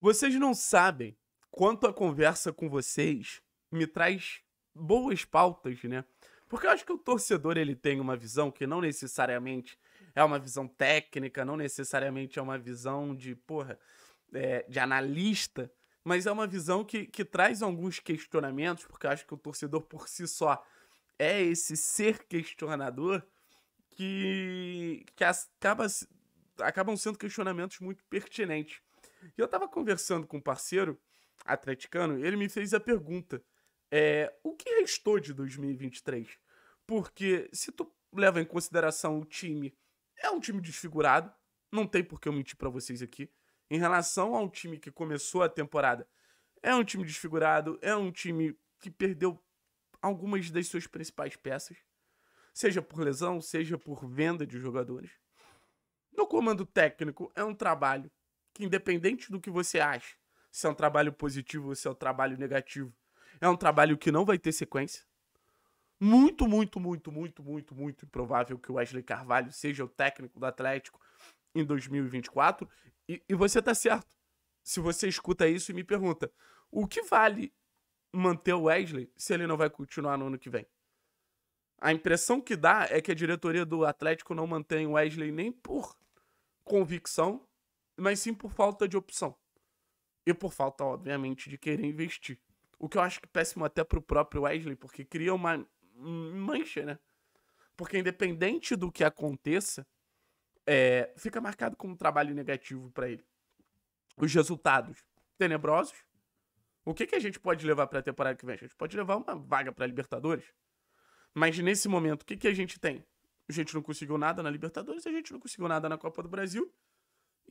Vocês não sabem quanto a conversa com vocês me traz boas pautas, né? Porque eu acho que o torcedor ele tem uma visão que não necessariamente é uma visão técnica, não necessariamente é uma visão de, porra, é, de analista, mas é uma visão que, que traz alguns questionamentos, porque eu acho que o torcedor por si só é esse ser questionador que, que acaba, acabam sendo questionamentos muito pertinentes. E eu tava conversando com um parceiro atleticano, ele me fez a pergunta: é, o que restou de 2023? Porque se tu leva em consideração o time, é um time desfigurado, não tem por que eu mentir para vocês aqui. Em relação ao time que começou a temporada, é um time desfigurado, é um time que perdeu algumas das suas principais peças, seja por lesão, seja por venda de jogadores. No comando técnico, é um trabalho que independente do que você acha, se é um trabalho positivo ou se é um trabalho negativo, é um trabalho que não vai ter sequência. Muito, muito, muito, muito, muito, muito improvável que o Wesley Carvalho seja o técnico do Atlético em 2024. E, e você tá certo. Se você escuta isso e me pergunta, o que vale manter o Wesley se ele não vai continuar no ano que vem? A impressão que dá é que a diretoria do Atlético não mantém o Wesley nem por convicção, mas sim por falta de opção. E por falta, obviamente, de querer investir. O que eu acho que é péssimo até pro próprio Wesley, porque cria uma mancha, né? Porque independente do que aconteça, é, fica marcado como um trabalho negativo para ele. Os resultados tenebrosos. O que, que a gente pode levar para a temporada que vem? A gente pode levar uma vaga para Libertadores. Mas nesse momento, o que, que a gente tem? A gente não conseguiu nada na Libertadores, a gente não conseguiu nada na Copa do Brasil.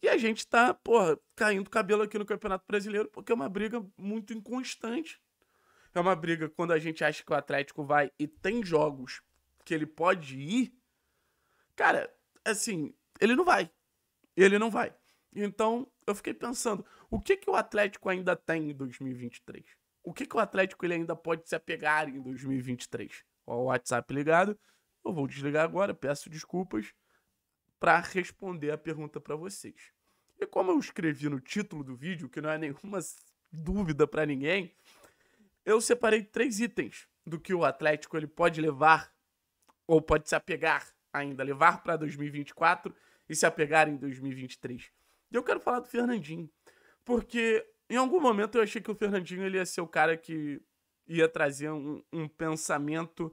E a gente tá, porra, caindo cabelo aqui no Campeonato Brasileiro, porque é uma briga muito inconstante. É uma briga quando a gente acha que o Atlético vai e tem jogos que ele pode ir. Cara, assim, ele não vai. Ele não vai. Então, eu fiquei pensando, o que que o Atlético ainda tem em 2023? O que que o Atlético ele ainda pode se apegar em 2023? Ó, o WhatsApp ligado. Eu vou desligar agora, peço desculpas para responder a pergunta para vocês. E como eu escrevi no título do vídeo, que não é nenhuma dúvida para ninguém, eu separei três itens do que o Atlético ele pode levar ou pode se apegar ainda, levar para 2024 e se apegar em 2023. E eu quero falar do Fernandinho, porque em algum momento eu achei que o Fernandinho ele ia ser o cara que ia trazer um, um pensamento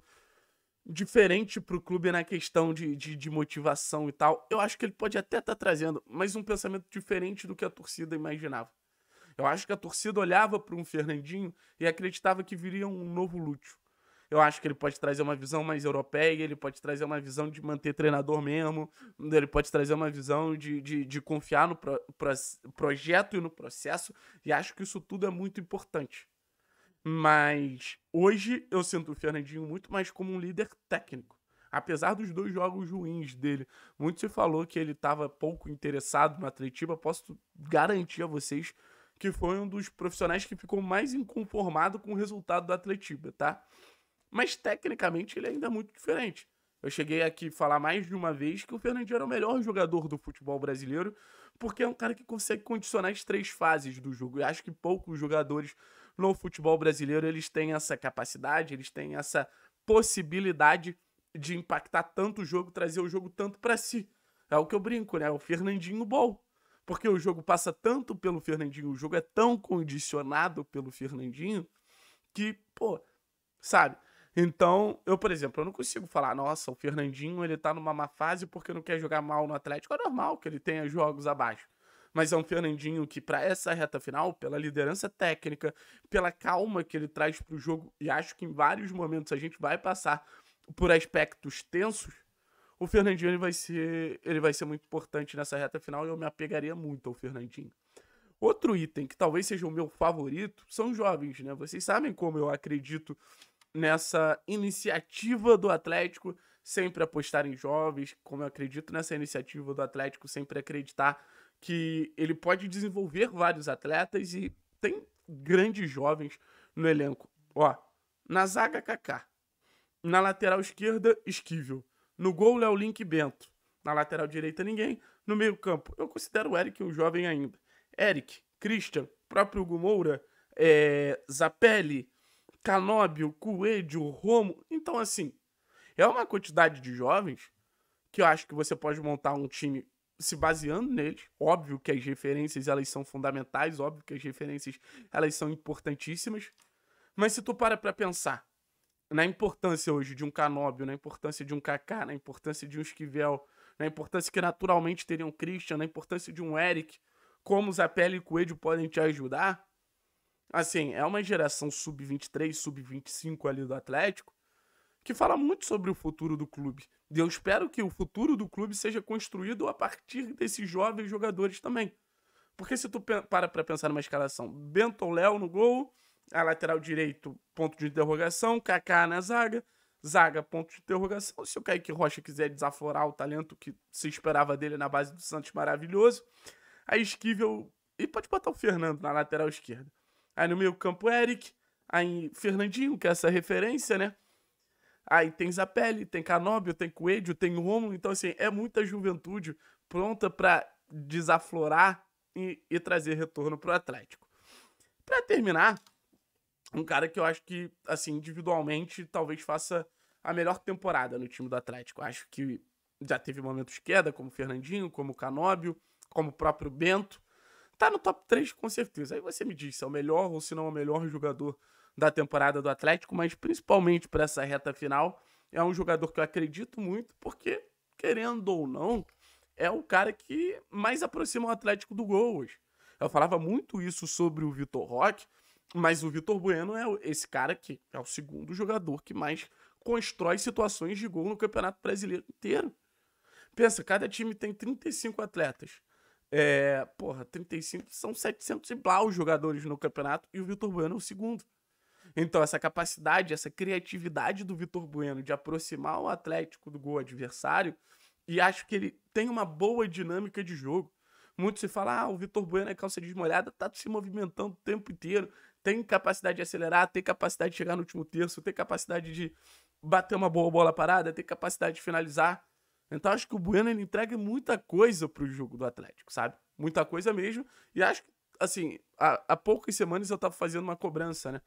diferente pro clube na questão de, de, de, motivação e tal. Eu acho que ele pode até estar tá trazendo, mas um pensamento diferente do que a torcida imaginava. Eu acho que a torcida olhava para um Fernandinho e acreditava que viria um novo Lúcio. Eu acho que ele pode trazer uma visão mais europeia, ele pode trazer uma visão de manter treinador mesmo, ele pode trazer uma visão de, de, de confiar no pro, pro, projeto e no processo, e acho que isso tudo é muito importante. Mas hoje eu sinto o Fernandinho muito mais como um líder técnico. Apesar dos dois jogos ruins dele, muito se falou que ele estava pouco interessado no Atletiba. Posso garantir a vocês que foi um dos profissionais que ficou mais inconformado com o resultado do Atletiba, tá? Mas tecnicamente ele ainda é muito diferente. Eu cheguei aqui a falar mais de uma vez que o Fernandinho era o melhor jogador do futebol brasileiro, porque é um cara que consegue condicionar as três fases do jogo. Eu acho que poucos jogadores no futebol brasileiro eles têm essa capacidade, eles têm essa possibilidade de impactar tanto o jogo, trazer o jogo tanto para si. É o que eu brinco, né? É o Fernandinho bol Porque o jogo passa tanto pelo Fernandinho, o jogo é tão condicionado pelo Fernandinho que, pô, sabe? Então, eu, por exemplo, eu não consigo falar, nossa, o Fernandinho ele tá numa má fase porque não quer jogar mal no Atlético. É normal que ele tenha jogos abaixo mas é um Fernandinho que, para essa reta final, pela liderança técnica, pela calma que ele traz para o jogo, e acho que em vários momentos a gente vai passar por aspectos tensos, o Fernandinho ele vai, ser, ele vai ser muito importante nessa reta final e eu me apegaria muito ao Fernandinho. Outro item que talvez seja o meu favorito são jovens, né? Vocês sabem como eu acredito nessa iniciativa do Atlético sempre apostar em jovens, como eu acredito nessa iniciativa do Atlético sempre acreditar que ele pode desenvolver vários atletas e tem grandes jovens no elenco. Ó, na zaga, Kaká. Na lateral esquerda, Esquivel. No gol, Léo Link Bento. Na lateral direita, ninguém. No meio campo, eu considero o Eric um jovem ainda. Eric, Christian, próprio Hugo Moura, é, Zapelli, Canóbio, Coelho, Romo. Então, assim, é uma quantidade de jovens que eu acho que você pode montar um time se baseando neles. Óbvio que as referências elas são fundamentais, óbvio que as referências elas são importantíssimas. Mas se tu para para pensar na importância hoje de um Canóbio, na importância de um Kaká, na importância de um Esquivel, na importância que naturalmente teriam um Christian, na importância de um Eric, como Zapelli e Coelho podem te ajudar. Assim, é uma geração sub-23, sub-25 ali do Atlético, que fala muito sobre o futuro do clube. E eu espero que o futuro do clube seja construído a partir desses jovens jogadores também. Porque se tu para pra pensar numa escalação, Benton Léo no gol, a lateral direito, ponto de interrogação, Kaká na zaga, zaga, ponto de interrogação. Se o Kaique Rocha quiser desaforar o talento que se esperava dele na base do Santos, maravilhoso. A Esquivel. E pode botar o Fernando na lateral esquerda. Aí no meio campo, Eric. Aí Fernandinho, que é essa referência, né? Aí tem Zapelli, tem Canóbio, tem Coelho, tem Romulo. Então, assim, é muita juventude pronta para desaflorar e, e, trazer retorno para o Atlético. Para terminar, um cara que eu acho que, assim, individualmente, talvez faça a melhor temporada no time do Atlético. acho que já teve momentos de queda, como Fernandinho, como Canóbio, como o próprio Bento. Tá no top 3 com certeza. Aí você me diz se é o melhor ou se não é o melhor jogador da temporada do Atlético, mas principalmente para essa reta final, é um jogador que eu acredito muito, porque, querendo ou não, é o cara que mais aproxima o Atlético do gol hoje. Eu falava muito isso sobre o Vitor Roque, mas o Vitor Bueno é esse cara que é o segundo jogador que mais constrói situações de gol no Campeonato Brasileiro inteiro. Pensa, cada time tem 35 atletas. É, porra, 35 são 700 e blau jogadores no campeonato e o Vitor Bueno é o segundo. Então, essa capacidade, essa criatividade do Vitor Bueno de aproximar o Atlético do gol adversário, e acho que ele tem uma boa dinâmica de jogo. Muito se fala, ah, o Vitor Bueno é calça desmolhada, tá se movimentando o tempo inteiro, tem capacidade de acelerar, tem capacidade de chegar no último terço, tem capacidade de bater uma boa bola parada, tem capacidade de finalizar. Então acho que o Bueno ele entrega muita coisa pro jogo do Atlético, sabe? Muita coisa mesmo. E acho que, assim, há, há poucas semanas eu tava fazendo uma cobrança, né?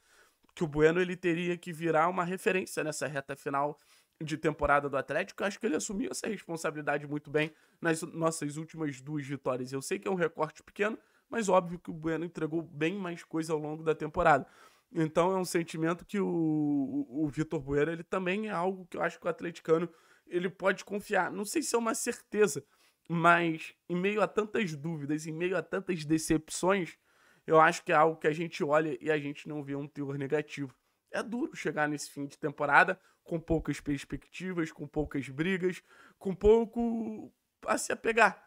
Que o Bueno ele teria que virar uma referência nessa reta final de temporada do Atlético, acho que ele assumiu essa responsabilidade muito bem nas nossas últimas duas vitórias. Eu sei que é um recorte pequeno, mas óbvio que o Bueno entregou bem mais coisa ao longo da temporada. Então é um sentimento que o, o, o Vitor Bueno, ele também é algo que eu acho que o atleticano ele pode confiar. Não sei se é uma certeza, mas em meio a tantas dúvidas, em meio a tantas decepções, eu acho que é algo que a gente olha e a gente não vê um teor negativo. É duro chegar nesse fim de temporada com poucas perspectivas, com poucas brigas, com pouco a se apegar.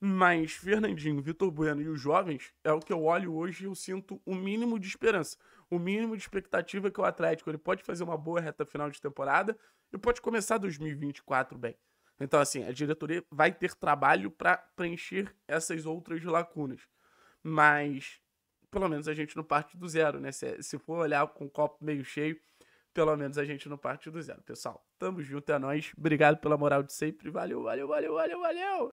Mas Fernandinho, Vitor Bueno e os jovens é o que eu olho hoje e eu sinto o mínimo de esperança o mínimo de expectativa que o Atlético ele pode fazer uma boa reta final de temporada e pode começar 2024 bem. Então, assim, a diretoria vai ter trabalho para preencher essas outras lacunas. Mas, pelo menos, a gente não parte do zero, né? Se, é, se for olhar com o copo meio cheio, pelo menos a gente não parte do zero. Pessoal, tamo junto, é nóis. Obrigado pela moral de sempre. Valeu, valeu, valeu, valeu, valeu!